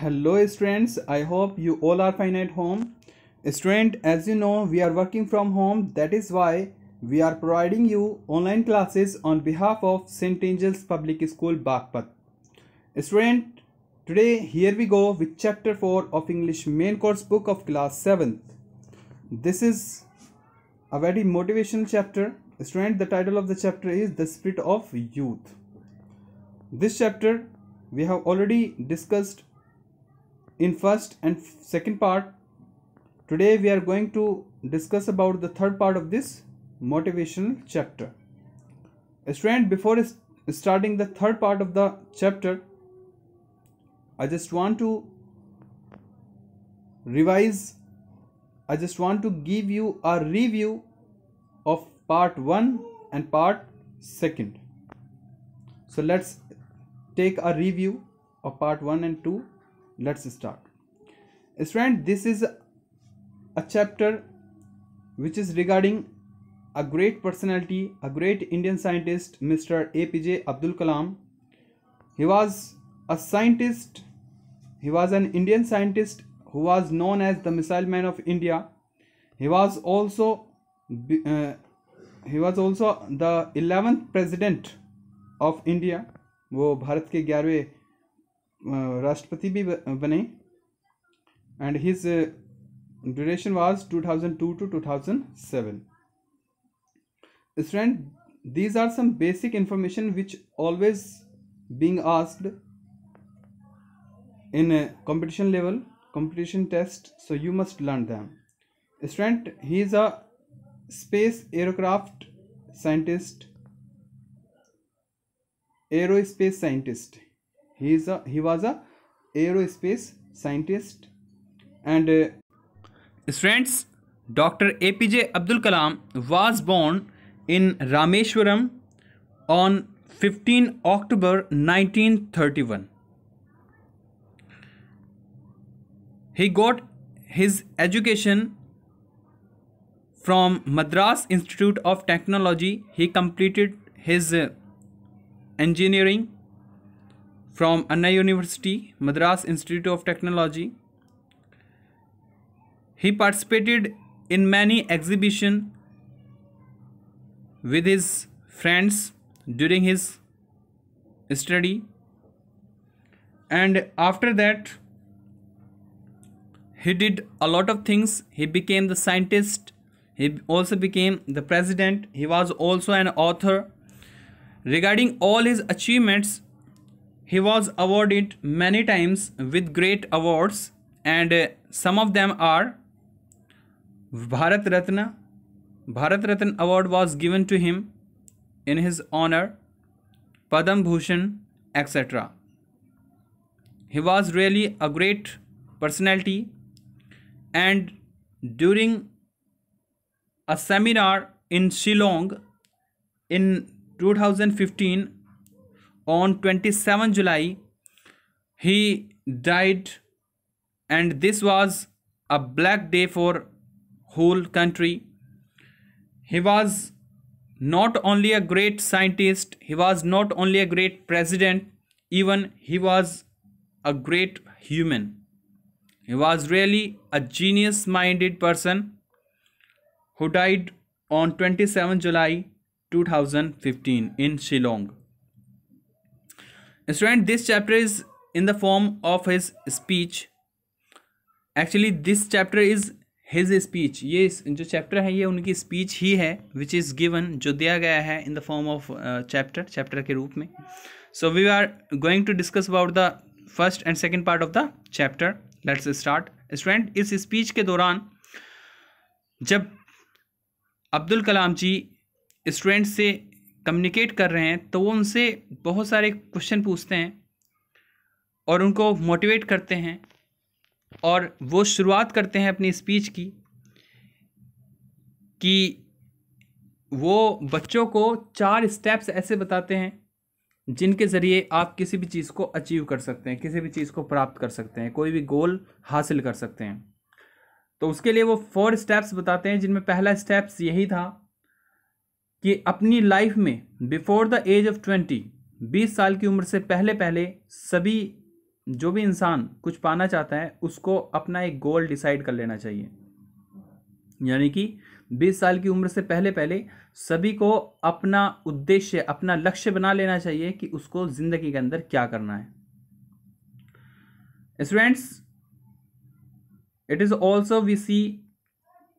hello students i hope you all are fine at home student as you know we are working from home that is why we are providing you online classes on behalf of st angel's public school bagpat student today here we go with chapter 4 of english main course book of class 7th this is a very motivational chapter student the title of the chapter is the spirit of youth this chapter we have already discussed in first and second part today we are going to discuss about the third part of this motivational chapter student before starting the third part of the chapter i just want to revise i just want to give you a review of part 1 and part 2nd so let's take a review of part 1 and 2 let's start friend this is a chapter which is regarding a great personality a great indian scientist mr apj abdul kalam he was a scientist he was an indian scientist who was known as the missile man of india he was also uh, he was also the 11th president of india वो भारत के ग्यारहवें राष्ट्रपति भी बने and his duration was 2002 to 2007 student these are some basic information which always being asked in a competition level competition test so you must learn them student he is a space aircraft scientist aerospace scientist he, is a, he was a aerospace scientist and uh, friends dr apj abdul kalam was born in rameshwaram on 15 october 1931 he got his education from madras institute of technology he completed his uh, engineering from Anna University, Madras Institute of Technology. He participated in many exhibitions with his friends during his study and after that he did a lot of things he became the scientist he also became the president he was also an author regarding all his achievements he was awarded many times with great awards and uh, some of them are Bharat Ratna. Bharat Ratna award was given to him in his honor, Padam Bhushan, etc. He was really a great personality and during a seminar in Shillong in 2015 on 27 July he died and this was a black day for whole country he was not only a great scientist he was not only a great president even he was a great human he was really a genius minded person who died on 27 July 2015 in Shillong student this chapter is in the form of his speech actually this chapter is his speech ये जो chapter है ये उनकी speech ही है which is given जो दिया गया है in the form of chapter chapter के रूप में so we are going to discuss about the first and second part of the chapter let's start student इस स्पीच के दौरान जब अब्दुल कलाम जी स्टूडेंट से कम्युनिकेट कर रहे हैं तो वो उनसे बहुत सारे क्वेश्चन पूछते हैं और उनको मोटिवेट करते हैं और वो शुरुआत करते हैं अपनी स्पीच की कि वो बच्चों को चार स्टेप्स ऐसे बताते हैं जिनके ज़रिए आप किसी भी चीज़ को अचीव कर सकते हैं किसी भी चीज़ को प्राप्त कर सकते हैं कोई भी गोल हासिल कर सकते हैं तो उसके लिए वो फोर स्टेप्स बताते हैं जिनमें पहला स्टेप्स यही था कि अपनी लाइफ में before the age of twenty बीस साल की उम्र से पहले पहले सभी जो भी इंसान कुछ पाना चाहता है उसको अपना एक गोल डिसाइड कर लेना चाहिए यानी कि बीस साल की उम्र से पहले पहले सभी को अपना उद्देश्य अपना लक्ष्य बना लेना चाहिए कि उसको ज़िंदगी के अंदर क्या करना है students it is also we see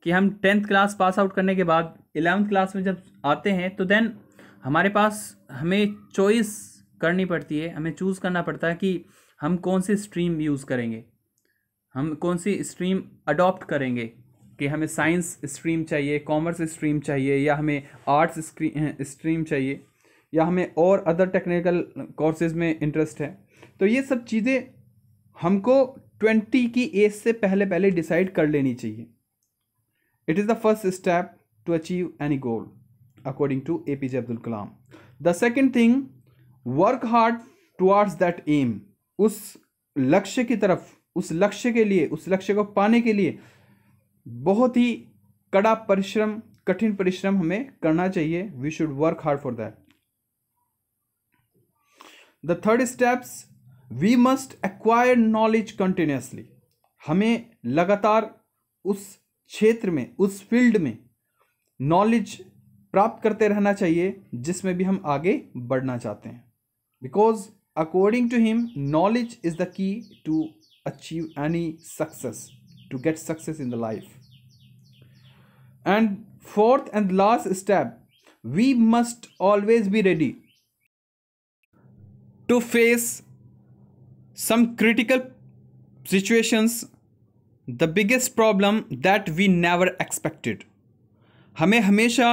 कि हम टेंथ क्लास पास आउट करने के बाद एलेवंथ क्लास में जब आते हैं तो देन हमारे पास हमें चॉइस करनी पड़ती है हमें चूज़ करना पड़ता है कि हम कौन सी स्ट्रीम यूज़ करेंगे हम कौन सी स्ट्रीम अडॉप्ट करेंगे कि हमें साइंस स्ट्रीम चाहिए कॉमर्स स्ट्रीम चाहिए या हमें आर्ट्स स्ट्रीम चाहिए या हमें और अदर टेक्निकल कोर्सेज में इंटरेस्ट है तो ये सब चीज़ें हमको ट्वेंटी की एज से पहले पहले डिसाइड कर लेनी चाहिए It is the first step to achieve any goal, according to APJ Abdul Kalam. The second thing, work hard towards that aim. उस लक्ष्य की तरफ उस लक्ष्य के लिए उस लक्ष्य को पाने के लिए बहुत ही कड़ा परिश्रम कठिन परिश्रम हमें करना चाहिए we should work hard for that the third steps we must acquire knowledge continuously हमें लगातार उस क्षेत्र में उस फील्ड में नॉलेज प्राप्त करते रहना चाहिए जिसमें भी हम आगे बढ़ना चाहते हैं because according to him knowledge is the key to achieve any success to get success in the life and fourth and last step we must always be ready to face some critical situations the biggest problem that we never expected हमें हमेशा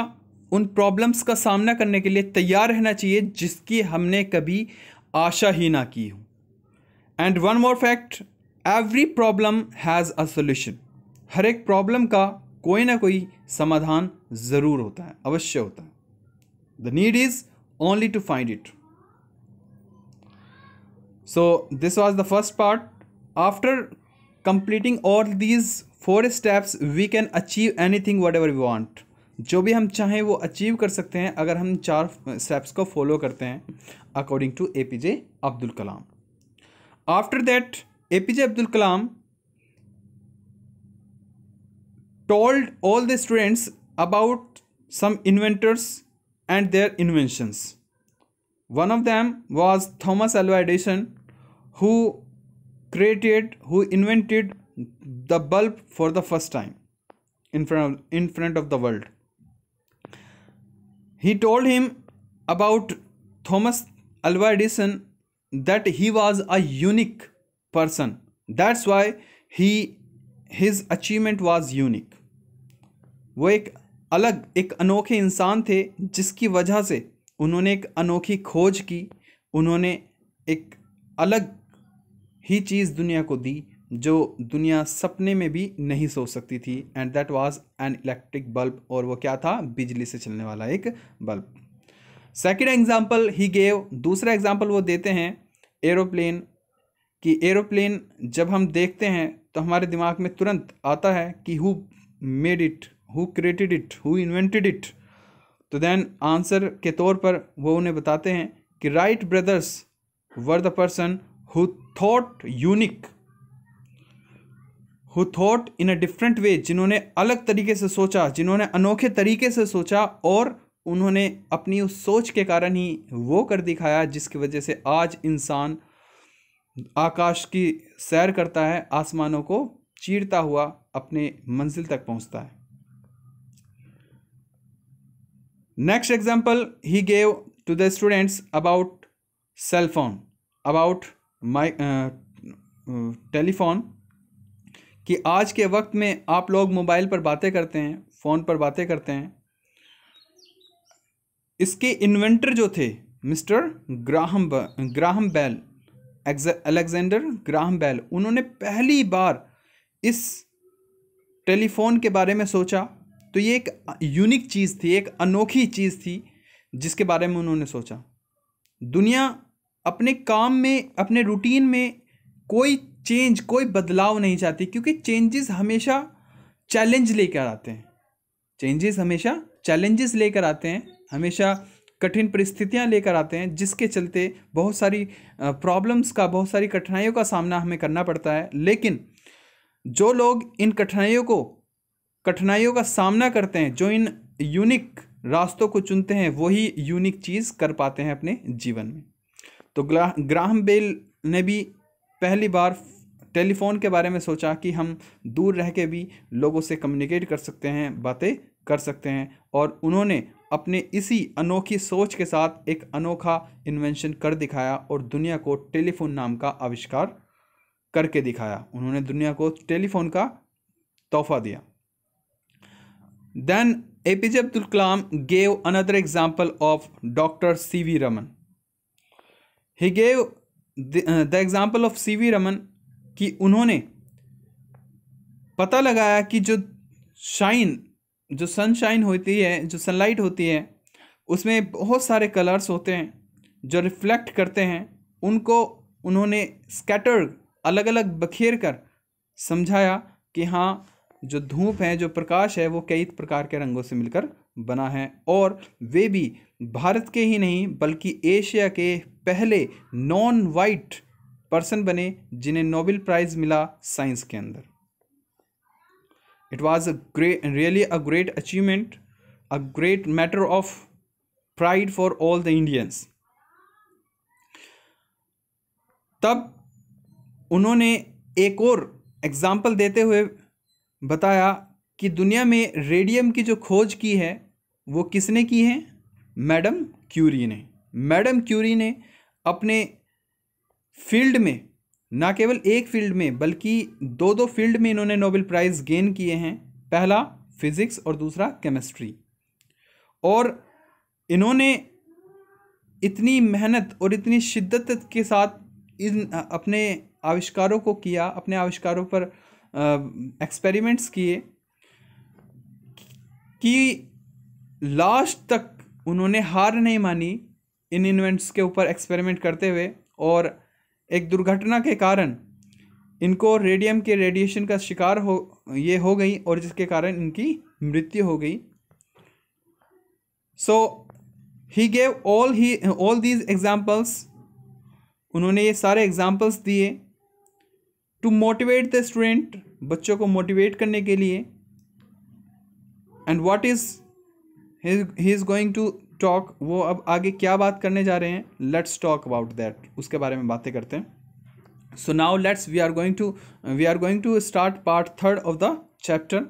उन problems का सामना करने के लिए तैयार रहना चाहिए जिसकी हमने कभी आशा ही ना की हो and one more fact every problem has a solution हर एक प्रॉब्लम का कोई ना कोई समाधान ज़रूर होता है अवश्य होता है the need is only to find it so this was the first part after completing all these four steps we can achieve anything whatever we want जो भी हम चाहें वो अचीव कर सकते हैं अगर हम चार स्टेप्स को फॉलो करते हैं according to A P J Abdul Kalam after that A P J Abdul Kalam told all the students about some inventors and their inventions one of them was Thomas Alva who Created who invented the bulb for the first time in front of, in front of the world. He told him about Thomas Alva Edison that he was a unique person. That's why he his achievement was unique. वो एक अलग एक अनोखे इंसान थे जिसकी वजह से उन्होंने एक अनोखी खोज की उन्होंने एक अलग ही चीज़ दुनिया को दी जो दुनिया सपने में भी नहीं सोच सकती थी and that was an electric bulb और वो क्या था बिजली से चलने वाला एक bulb second example he gave दूसरा एग्जाम्पल वो देते हैं एरोप्लेन कि एरोप्लेन जब हम देखते हैं तो हमारे दिमाग में तुरंत आता है कि who made it who created it who invented it तो देन आंसर के तौर पर वो उन्हें बताते हैं कि Wright brothers were the person who thought unique who thought in a different way जिन्होंने अलग तरीके से सोचा जिन्होंने अनोखे तरीके से सोचा और उन्होंने अपनी उस सोच के कारण ही वो कर दिखाया जिसकी वजह से आज इंसान आकाश की सैर करता है आसमानों को चीरता हुआ अपने मंजिल तक पहुंचता है next example he gave to the students about cellphone about mike telephone कि आज के वक्त में आप लोग मोबाइल पर बातें करते हैं फ़ोन पर बातें करते हैं इसके इन्वेंटर जो थे mister Graham Graham Bell Alexander Graham Bell उन्होंने पहली बार इस टेलीफोन के बारे में सोचा तो ये एक यूनिक चीज़ थी एक अनोखी चीज़ थी जिसके बारे में उन्होंने सोचा दुनिया अपने काम में अपने रूटीन में कोई चेंज कोई बदलाव नहीं चाहती क्योंकि चेंजेस हमेशा चैलेंज लेकर आते हैं चेंजेस हमेशा चैलेंजेस लेकर आते हैं हमेशा कठिन परिस्थितियां लेकर आते हैं जिसके चलते बहुत सारी प्रॉब्लम्स का बहुत सारी कठिनाइयों का सामना हमें करना पड़ता है लेकिन जो लोग इन कठिनाइयों को कठिनाइयों का सामना करते हैं जो इन यूनिक रास्तों को चुनते हैं वही यूनिक चीज़ कर पाते हैं अपने जीवन में तो ग्राहम बेल ने भी पहली बार टेलीफ़ोन के बारे में सोचा कि हम दूर रह के भी लोगों से कम्युनिकेट कर सकते हैं बातें कर सकते हैं और उन्होंने अपने इसी अनोखी सोच के साथ एक अनोखा इन्वेंशन कर दिखाया और दुनिया को टेलीफोन नाम का आविष्कार करके दिखाया उन्होंने दुनिया को टेलीफोन का तोहफा दिया then A P J Abdul Kalam gave another example of doctor C V Raman he gave the example of C V Raman कि उन्होंने पता लगाया कि जो शाइन जो सनशाइन होती है जो सनलाइट होती है उसमें बहुत सारे कलर्स होते हैं जो रिफ्लेक्ट करते हैं उनको उन्होंने स्कैटर अलग अलग बखेर कर समझाया कि हाँ जो धूप है जो प्रकाश है वो कई प्रकार के रंगों से मिलकर बना है और वे भी भारत के ही नहीं बल्कि एशिया के पहले नॉन वाइट पर्सन बने जिन्हें नोबेल प्राइज़ मिला साइंस के अंदर it was a great really a great achievement a great matter of pride for all the Indians तब उन्होंने एक और एग्ज़ाम्पल देते हुए बताया कि दुनिया में रेडियम की जो खोज की है वो किसने की है मैडम क्यूरी ने मैडम क्यूरी ने अपने फील्ड में ना केवल एक फील्ड में बल्कि दो दो फील्ड में इन्होंने नोबेल प्राइज़ गेन किए हैं पहला फिज़िक्स और दूसरा केमिस्ट्री और इन्होंने इतनी मेहनत और इतनी शिद्दत के साथ इन अपने आविष्कारों को किया अपने आविष्कारों पर एक्सपेरिमेंट्स किए कि लास्ट तक उन्होंने हार नहीं मानी इन इन्वेंट्स के ऊपर एक्सपेरिमेंट करते हुए और एक दुर्घटना के कारण इनको रेडियम के रेडिएशन का शिकार हो ये हो गई और जिसके कारण इनकी मृत्यु हो गई so he gave all he all these examples उन्होंने ये सारे एग्जाम्पल्स दिए टू मोटिवेट द स्टूडेंट बच्चों को मोटिवेट करने के लिए and what is he is going to talk वो अब आगे क्या बात करने जा रहे हैं लेट्स टॉक अबाउट दैट उसके बारे में बातें करते हैं so now let's we are going to we are going to start part third of the chapter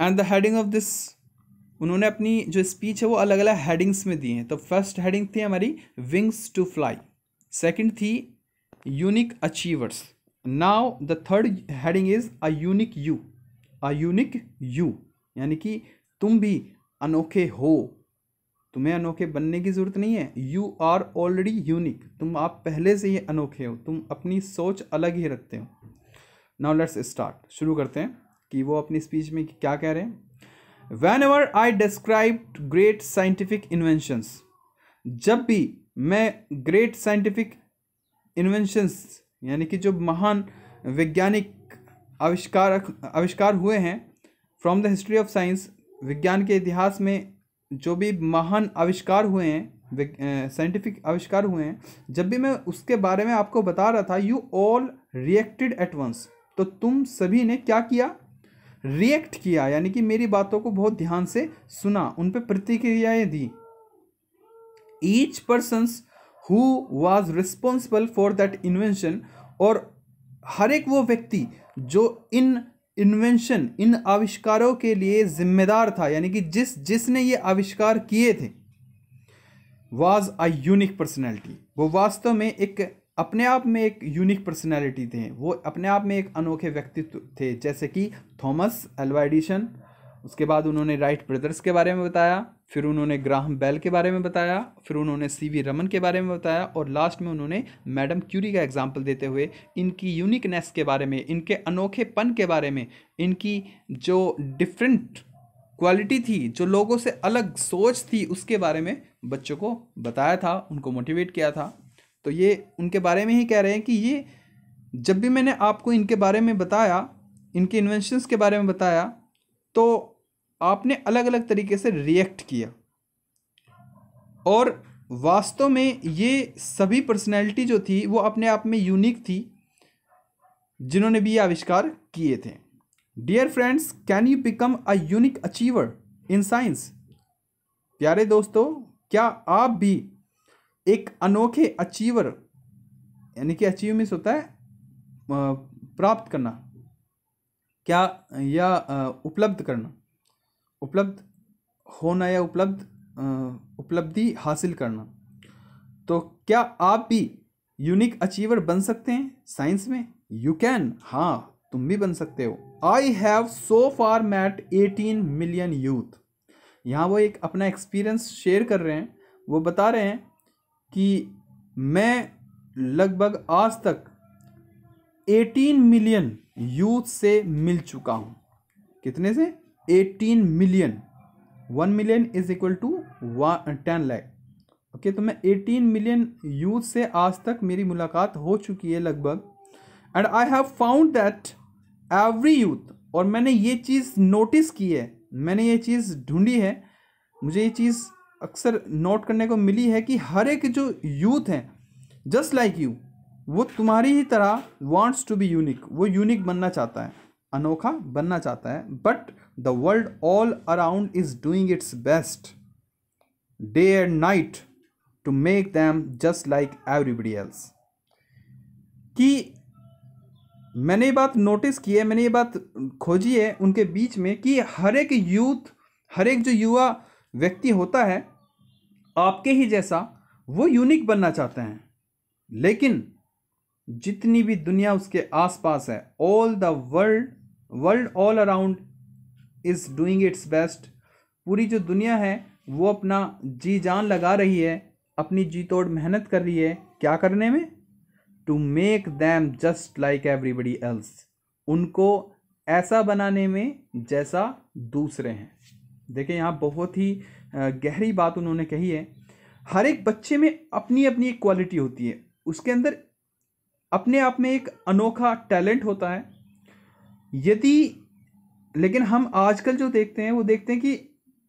and the heading of this उन्होंने अपनी जो स्पीच है वो अलग अलग हेडिंग्स में दी हैं तो फर्स्ट हेडिंग थी हमारी विंग्स टू फ्लाई सेकेंड थी unique achievers now the third heading is a unique you a unique you यानी कि तुम भी अनोखे हो तुम्हें अनोखे बनने की ज़रूरत नहीं है यू आर ऑलरेडी यूनिक तुम आप पहले से ही अनोखे हो तुम अपनी सोच अलग ही रखते हो नाउ लेट्स स्टार्ट शुरू करते हैं कि वो अपनी स्पीच में क्या कह रहे हैं when ever I describe great scientific inventions जब भी मैं ग्रेट साइंटिफिक इन्वेंशंस यानी कि जो महान वैज्ञानिक आविष्कार आविष्कार हुए हैं from the history of science विज्ञान के इतिहास में जो भी महान आविष्कार हुए हैं साइंटिफिक आविष्कार हुए हैं जब भी मैं उसके बारे में आपको बता रहा था you all reacted at once तो तुम सभी ने क्या किया रिएक्ट किया यानी कि मेरी बातों को बहुत ध्यान से सुना उन पर प्रतिक्रियाएं दी each person who was responsible for that invention और हर एक वो व्यक्ति जो इन इन्वेंशन इन आविष्कारों के लिए जिम्मेदार था यानी कि जिस जिसने ये आविष्कार किए थे वाज अ यूनिक पर्सनैलिटी वो वास्तव में एक अपने आप में एक यूनिक पर्सनैलिटी थे वो अपने आप में एक अनोखे व्यक्तित्व थे जैसे कि थॉमस एल्वा एडिशन उसके बाद उन्होंने राइट ब्रदर्स के बारे में बताया फिर उन्होंने ग्राहम बेल के बारे में बताया फिर उन्होंने सी वी रमन के बारे में बताया और लास्ट में उन्होंने मैडम क्यूरी का एग्जाम्पल देते हुए इनकी यूनिकनेस के बारे में इनके अनोखेपन के बारे में इनकी जो डिफरेंट क्वालिटी थी जो लोगों से अलग सोच थी उसके बारे में बच्चों को बताया था उनको मोटिवेट किया था तो ये उनके बारे में ही कह रहे हैं कि ये जब भी मैंने आपको इनके बारे में बताया इनके इन्वेंशंस के बारे में बताया तो आपने अलग अलग तरीके से रिएक्ट किया और वास्तव में ये सभी पर्सनैलिटी जो थी वो अपने आप में यूनिक थी जिन्होंने भी ये आविष्कार किए थे dear friends can you become a unique achiever in science प्यारे दोस्तों क्या आप भी एक अनोखे अचीवर यानी कि अचीव होता है प्राप्त करना क्या या उपलब्ध करना उपलब्ध होना या उपलब्ध उपलब्धि हासिल करना तो क्या आप भी यूनिक अचीवर बन सकते हैं साइंस में यू कैन हाँ तुम भी बन सकते हो I have so far met eighteen million youth यहाँ वो एक अपना एक्सपीरियंस शेयर कर रहे हैं वो बता रहे हैं कि मैं लगभग आज तक एटीन मिलियन यूथ से मिल चुका हूँ कितने से eighteen million one million is equal to one ten lakh okay तो मैं एटीन मिलियन यूथ से आज तक मेरी मुलाकात हो चुकी है लगभग and I have found that every youth और मैंने ये चीज़ नोटिस की है मैंने ये चीज़ ढूंढी है मुझे ये चीज़ अक्सर नोट करने को मिली है कि हर एक जो यूथ हैं जस्ट लाइक यू वो तुम्हारी ही तरह वांट्स टू बी यूनिक वो यूनिक बनना चाहता है अनोखा बनना चाहता है but the world all around is doing its best day and night to make them just like everybody else कि मैंने ये बात नोटिस की है मैंने ये बात खोजी है उनके बीच में कि हर एक यूथ हर एक जो युवा व्यक्ति होता है आपके ही जैसा वो यूनिक बनना चाहते हैं लेकिन जितनी भी दुनिया उसके आसपास है all the world world all around is doing its best पूरी जो दुनिया है वो अपना जी जान लगा रही है अपनी जी तोड़ मेहनत कर रही है क्या करने में to make them just like everybody else उनको ऐसा बनाने में जैसा दूसरे हैं देखिए यहाँ बहुत ही गहरी बात उन्होंने कही है हर एक बच्चे में अपनी अपनी एक क्वालिटी होती है उसके अंदर अपने आप में एक अनोखा टैलेंट होता है यदि लेकिन हम आजकल जो देखते हैं वो देखते हैं कि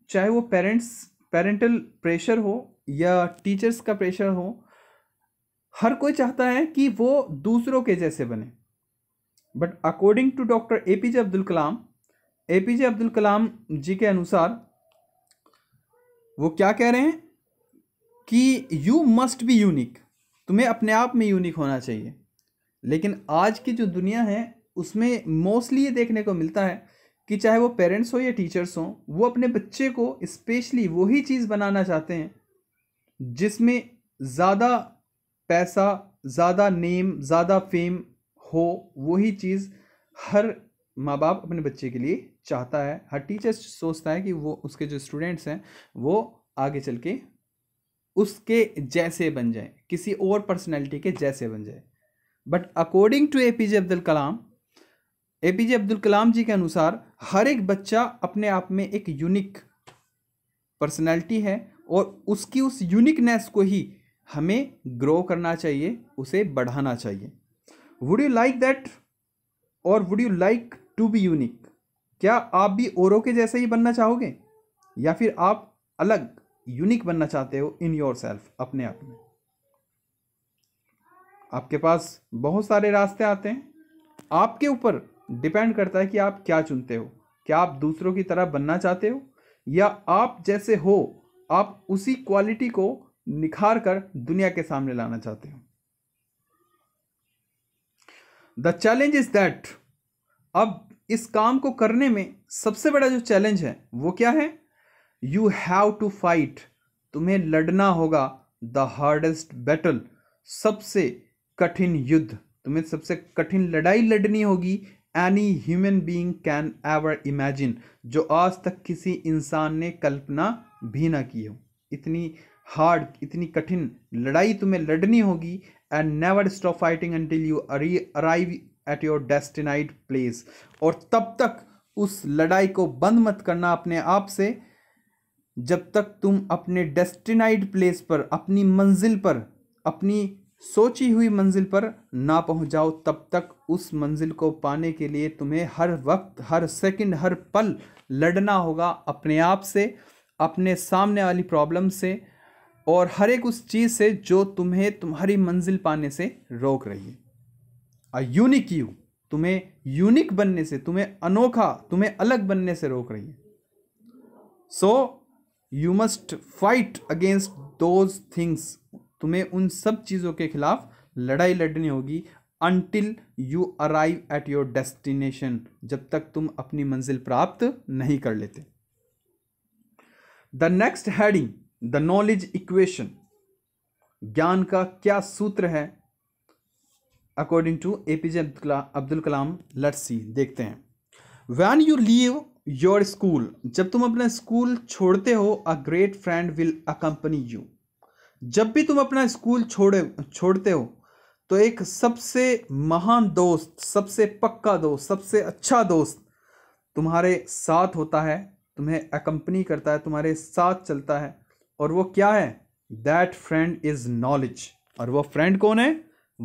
चाहे वो पेरेंट्स पेरेंटल प्रेशर हो या टीचर्स का प्रेशर हो हर कोई चाहता है कि वो दूसरों के जैसे बने but according to doctor A P J Abdul Kalam A P J Abdul Kalam ji के अनुसार वो क्या कह रहे हैं कि यू मस्ट बी यूनिक तुम्हें अपने आप में यूनिक होना चाहिए लेकिन आज की जो दुनिया है उसमें मोस्टली ये देखने को मिलता है कि चाहे वो पेरेंट्स हो या टीचर्स हों वो अपने बच्चे को स्पेशली वही चीज़ बनाना चाहते हैं जिसमें ज़्यादा पैसा ज़्यादा नेम ज़्यादा फेम हो वही चीज़ हर माँ बाप अपने बच्चे के लिए चाहता है हर टीचर सोचता है कि वो उसके जो स्टूडेंट्स हैं वो आगे चल के उसके जैसे बन जाए किसी और पर्सनैलिटी के जैसे बन जाए but according to A P J Abdul Kalam A P J Abdul Kalam ji के अनुसार हर एक बच्चा अपने आप में एक यूनिक पर्सनैलिटी है और उसकी उस यूनिकनेस को ही हमें ग्रो करना चाहिए उसे बढ़ाना चाहिए वुड यू लाइक दैट और would you like to be unique क्या आप भी औरों के जैसे ही बनना चाहोगे या फिर आप अलग यूनिक बनना चाहते हो इन योर सेल्फ अपने आप में आपके पास बहुत सारे रास्ते आते हैं आपके ऊपर डिपेंड करता है कि आप क्या चुनते हो क्या आप दूसरों की तरह बनना चाहते हो या आप जैसे हो आप उसी क्वालिटी को निखार कर दुनिया के सामने लाना चाहते हो द चैलेंज इज दैट अब इस काम को करने में सबसे बड़ा जो चैलेंज है वो क्या है यू हैव टू फाइट तुम्हें लड़ना होगा द हार्डेस्ट बैटल सबसे कठिन युद्ध तुम्हें सबसे कठिन लड़ाई लड़नी होगी any human being can ever imagine जो आज तक किसी इंसान ने कल्पना भी ना की हो इतनी हार्ड इतनी कठिन लड़ाई तुम्हें लड़नी होगी and never stop fighting until you arrive at your destined place और तब तक उस लड़ाई को बंद मत करना अपने आप से जब तक तुम अपने डेस्टिनाइड प्लेस पर अपनी मंजिल पर अपनी सोची हुई मंजिल पर ना पहुंच जाओ तब तक उस मंजिल को पाने के लिए तुम्हें हर वक्त हर सेकंड हर पल लड़ना होगा अपने आप से अपने सामने वाली प्रॉब्लम से और हर एक उस चीज़ से जो तुम्हें तुम्हारी मंजिल पाने से रोक रही है अ यूनिक यू तुम्हें यूनिक बनने से तुम्हें अनोखा तुम्हें अलग बनने से रोक रही है so you must fight against those things तुम्हें उन सब चीज़ों के खिलाफ लड़ाई लड़नी होगी until you arrive at your destination जब तक तुम अपनी मंजिल प्राप्त नहीं कर लेते the next heading the knowledge equation ज्ञान का क्या सूत्र है according to A P J Abdul Kalam let's see देखते हैं when you leave your school जब तुम अपना स्कूल छोड़ते हो a great friend will accompany you जब भी तुम अपना स्कूल छोड़े छोड़ते हो तो एक सबसे महान दोस्त सबसे पक्का दोस्त सबसे अच्छा दोस्त तुम्हारे साथ होता है तुम्हें अकम्पनी करता है तुम्हारे साथ चलता है और वो क्या है दैट फ्रेंड इज़ नॉलेज और वो फ्रेंड कौन है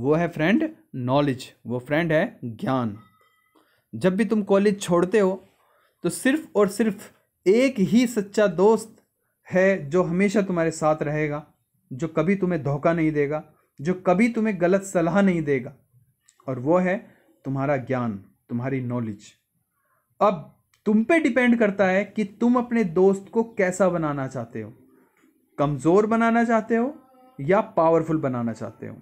वो है फ्रेंड नॉलेज वो फ्रेंड है ज्ञान जब भी तुम कॉलेज छोड़ते हो तो सिर्फ और सिर्फ एक ही सच्चा दोस्त है जो हमेशा तुम्हारे साथ रहेगा जो कभी तुम्हें धोखा नहीं देगा जो कभी तुम्हें गलत सलाह नहीं देगा और वो है तुम्हारा ज्ञान तुम्हारी नॉलेज अब तुम पे डिपेंड करता है कि तुम अपने दोस्त को कैसा बनाना चाहते हो कमज़ोर बनाना चाहते हो या पावरफुल बनाना चाहते हो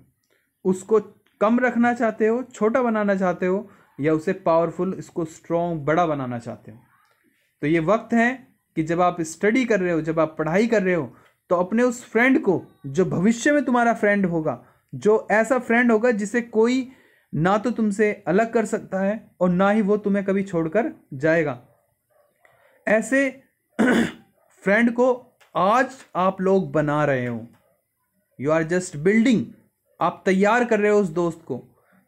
उसको कम रखना चाहते हो छोटा बनाना चाहते हो या उसे पावरफुल इसको स्ट्रॉन्ग बड़ा बनाना चाहते हो तो ये वक्त है कि जब आप स्टडी कर रहे हो जब आप पढ़ाई कर रहे हो तो अपने उस फ्रेंड को जो भविष्य में तुम्हारा फ्रेंड होगा जो ऐसा फ्रेंड होगा जिसे कोई ना तो तुमसे अलग कर सकता है और ना ही वो तुम्हें कभी छोड़कर जाएगा ऐसे फ्रेंड को आज आप लोग बना रहे हो यू आर जस्ट बिल्डिंग आप तैयार कर रहे हो उस दोस्त को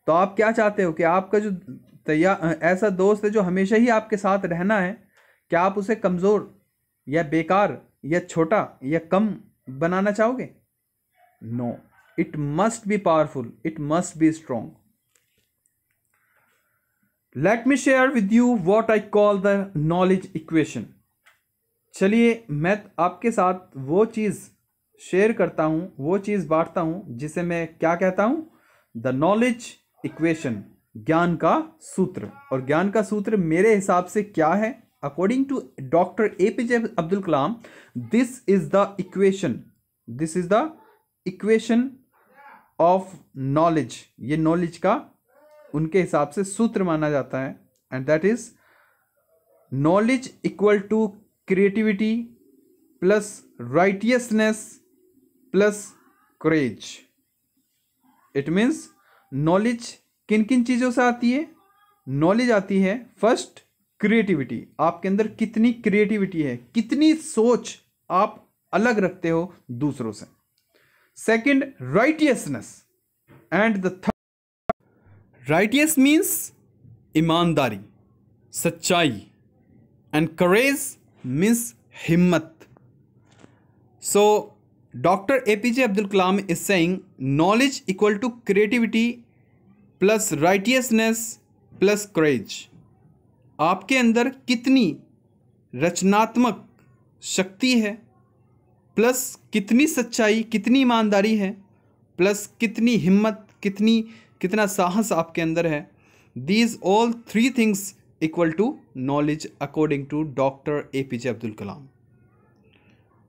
तो आप क्या चाहते हो कि आपका जो तैयार ऐसा दोस्त है जो हमेशा ही आपके साथ रहना है क्या आप उसे कमज़ोर या बेकार या छोटा या कम बनाना चाहोगे no it must be powerful it must be strong let me share with you what I call the knowledge equation चलिए मैं आपके साथ वो चीज़ शेयर करता हूँ वो चीज़ बांटता हूँ जिसे मैं क्या कहता हूँ द नॉलेज इक्वेशन ज्ञान का सूत्र और ज्ञान का सूत्र मेरे हिसाब से क्या है according according to dr apj Abdul Kalam this is the equation this is the equation of knowledge ये नॉलेज का उनके हिसाब से सूत्र माना जाता है and that is knowledge equal to creativity plus righteousness plus courage it means knowledge किन किन चीज़ों से आती है नॉलेज आती है फर्स्ट क्रिएटिविटी आपके अंदर कितनी क्रिएटिविटी है कितनी सोच आप अलग रखते हो दूसरों से second righteousness and the third righteous means ईमानदारी सच्चाई एंड करेज मीन्स हिम्मत so doctor A P J Abdul Kalam is saying knowledge equal to creativity plus righteousness plus courage आपके अंदर कितनी रचनात्मक शक्ति है प्लस कितनी सच्चाई कितनी ईमानदारी है प्लस कितनी हिम्मत कितनी कितना साहस आपके अंदर है these all three things equal to knowledge according to doctor A P J Abdul Kalam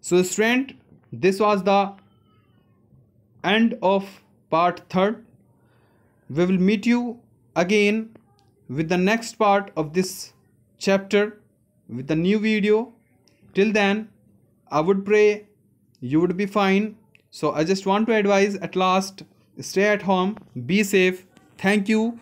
so student this was the end of part third we will meet you again with the next part of this chapter with a new video. Till then, I would pray you would be fine. So I just want to advise at last, stay at home, be safe. Thank you.